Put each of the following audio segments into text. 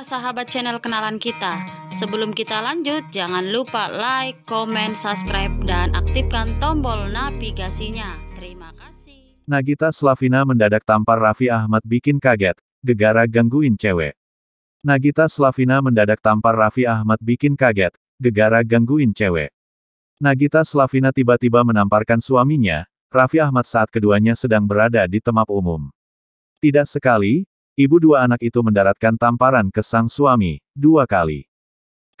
para sahabat channel kenalan kita. Sebelum kita lanjut, jangan lupa like, comment, subscribe, dan aktifkan tombol navigasinya. Terima kasih. Nagita Slavina mendadak tampar Raffi Ahmad bikin kaget, gegara gangguin cewek. Nagita Slavina mendadak tampar Raffi Ahmad bikin kaget, gegara gangguin cewek. Nagita Slavina tiba-tiba menamparkan suaminya, Raffi Ahmad saat keduanya sedang berada di tempat umum. Tidak sekali, ibu dua anak itu mendaratkan tamparan ke sang suami, dua kali.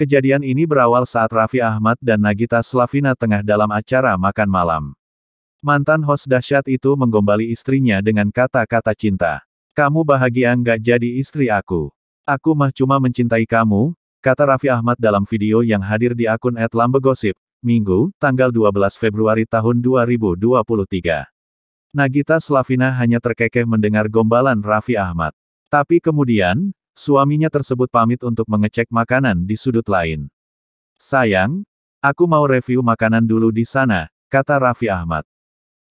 Kejadian ini berawal saat Raffi Ahmad dan Nagita Slavina tengah dalam acara makan malam. Mantan host dahsyat itu menggombali istrinya dengan kata-kata cinta. Kamu bahagia nggak jadi istri aku. Aku mah cuma mencintai kamu, kata Raffi Ahmad dalam video yang hadir di akun @lambegosip, Minggu, tanggal 12 Februari tahun 2023. Nagita Slavina hanya terkekeh mendengar gombalan Raffi Ahmad. Tapi kemudian, suaminya tersebut pamit untuk mengecek makanan di sudut lain. Sayang, aku mau review makanan dulu di sana, kata Raffi Ahmad.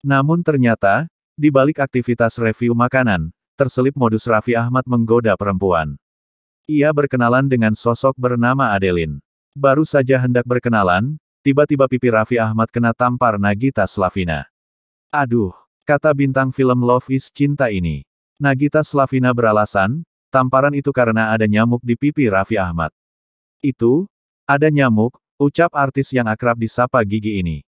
Namun ternyata, di balik aktivitas review makanan, terselip modus Raffi Ahmad menggoda perempuan. Ia berkenalan dengan sosok bernama Adeline. Baru saja hendak berkenalan, tiba-tiba pipi Raffi Ahmad kena tampar Nagita Slavina. Aduh, kata bintang film Love is Cinta ini. Nagita Slavina beralasan, tamparan itu karena ada nyamuk di pipi Raffi Ahmad. Itu, ada nyamuk, ucap artis yang akrab di sapa gigi ini.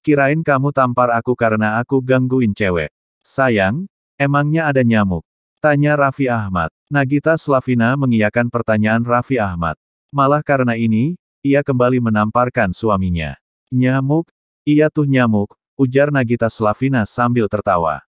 Kirain kamu tampar aku karena aku gangguin cewek. Sayang, emangnya ada nyamuk? Tanya Raffi Ahmad. Nagita Slavina mengiyakan pertanyaan Raffi Ahmad. Malah karena ini, ia kembali menamparkan suaminya. Nyamuk? Iya tuh nyamuk, ujar Nagita Slavina sambil tertawa.